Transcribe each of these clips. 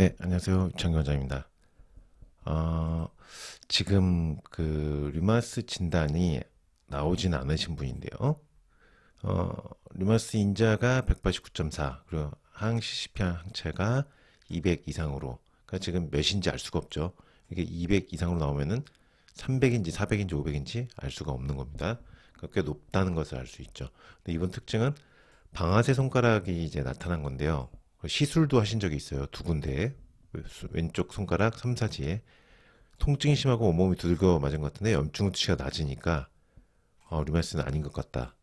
네, 안녕하세요. 정관장입니다. 어, 지금 그 류마스 진단이 나오진 않으신 분인데요. 어, 류마스 인자가 189.4 그리고 항CCP 항체가 200 이상으로 그러니까 지금 몇인지 알 수가 없죠. 이게 200 이상으로 나오면은 300인지 400인지 500인지 알 수가 없는 겁니다. 그러니까 꽤 높다는 것을 알 수 있죠. 근데 이번 특징은 방아쇠 손가락이 이제 나타난 건데요. 시술도 하신 적이 있어요. 두 군데 왼쪽 손가락 삼사지에 통증이 심하고 온몸이 두들겨 맞은 것 같은데 염증 수치가 낮으니까 어, 류마스는 아닌 것 같다.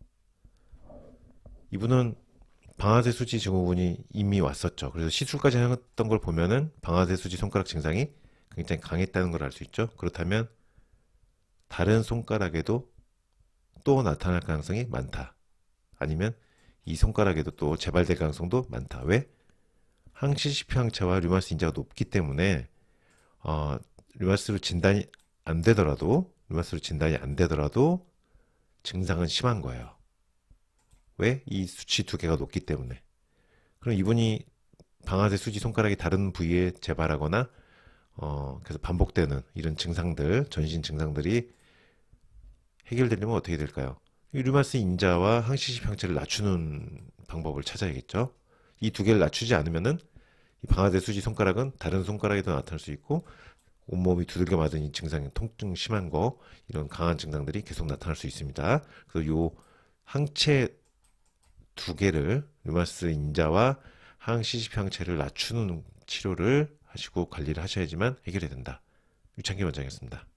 이분은 방아쇠 수지 증후군이 이미 왔었죠. 그래서 시술까지 했던 걸 보면은 방아쇠 수지 손가락 증상이 굉장히 강했다는 걸 알 수 있죠. 그렇다면 다른 손가락에도 또 나타날 가능성이 많다. 아니면 이 손가락에도 또 재발될 가능성도 많다. 왜? 항체 시피항체와 류마스 인자가 높기 때문에 어, 류마스로 진단이 안 되더라도 류마스로 진단이 안 되더라도 증상은 심한 거예요. 왜? 이 수치 두 개가 높기 때문에. 그럼 이분이 방아쇠 수지 손가락이 다른 부위에 재발하거나 어, 그래서 반복되는 이런 증상들, 전신 증상들이 해결되려면 어떻게 될까요? 이 류마스 인자와 항시시항체를 낮추는 방법을 찾아야겠죠. 이두 개를 낮추지 않으면은 이 방아쇠 수지 손가락은 다른 손가락에도 나타날 수 있고 온몸이 두들겨 맞은 증상, 이 통증 심한 거 이런 강한 증상들이 계속 나타날 수 있습니다. 그래서 요 항체 두 개를 류마스 인자와 항시집 항체를 낮추는 치료를 하시고 관리를 하셔야지만 해결이 된다. 유창기 원장이었습니다.